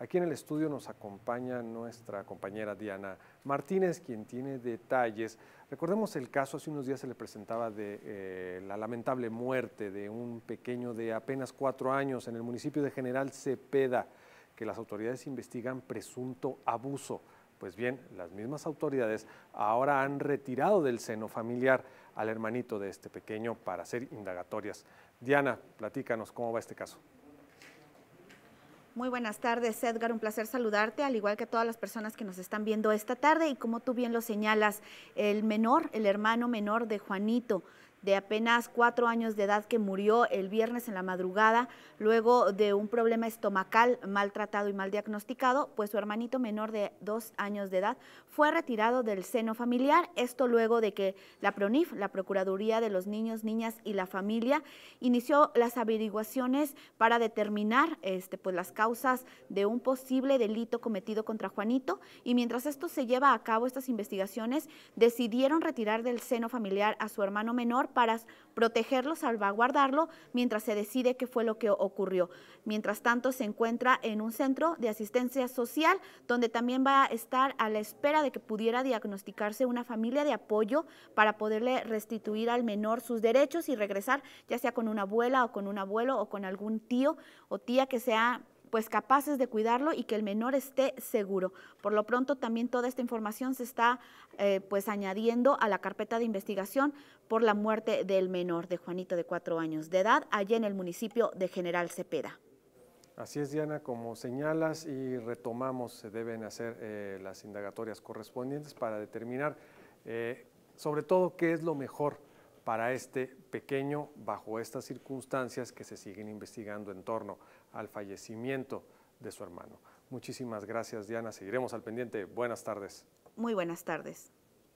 Aquí en el estudio nos acompaña nuestra compañera Diana Martínez, quien tiene detalles. Recordemos el caso, hace unos días se le presentaba de eh, la lamentable muerte de un pequeño de apenas cuatro años en el municipio de General Cepeda, que las autoridades investigan presunto abuso. Pues bien, las mismas autoridades ahora han retirado del seno familiar al hermanito de este pequeño para hacer indagatorias. Diana, platícanos cómo va este caso. Muy buenas tardes, Edgar. Un placer saludarte, al igual que a todas las personas que nos están viendo esta tarde. Y como tú bien lo señalas, el menor, el hermano menor de Juanito, de apenas cuatro años de edad que murió el viernes en la madrugada luego de un problema estomacal maltratado y mal diagnosticado, pues su hermanito menor de dos años de edad fue retirado del seno familiar. Esto luego de que la PRONIF, la Procuraduría de los Niños, Niñas y la Familia, inició las averiguaciones para determinar este, pues, las causas de un posible delito cometido contra Juanito. Y mientras esto se lleva a cabo, estas investigaciones decidieron retirar del seno familiar a su hermano menor para protegerlo, salvaguardarlo, mientras se decide qué fue lo que ocurrió. Mientras tanto, se encuentra en un centro de asistencia social, donde también va a estar a la espera de que pudiera diagnosticarse una familia de apoyo para poderle restituir al menor sus derechos y regresar, ya sea con una abuela o con un abuelo o con algún tío o tía que sea pues capaces de cuidarlo y que el menor esté seguro. Por lo pronto también toda esta información se está eh, pues añadiendo a la carpeta de investigación por la muerte del menor de Juanito de cuatro años de edad allá en el municipio de General Cepeda. Así es, Diana, como señalas y retomamos, se deben hacer eh, las indagatorias correspondientes para determinar eh, sobre todo qué es lo mejor para este pequeño bajo estas circunstancias que se siguen investigando en torno al fallecimiento de su hermano. Muchísimas gracias Diana, seguiremos al pendiente. Buenas tardes. Muy buenas tardes.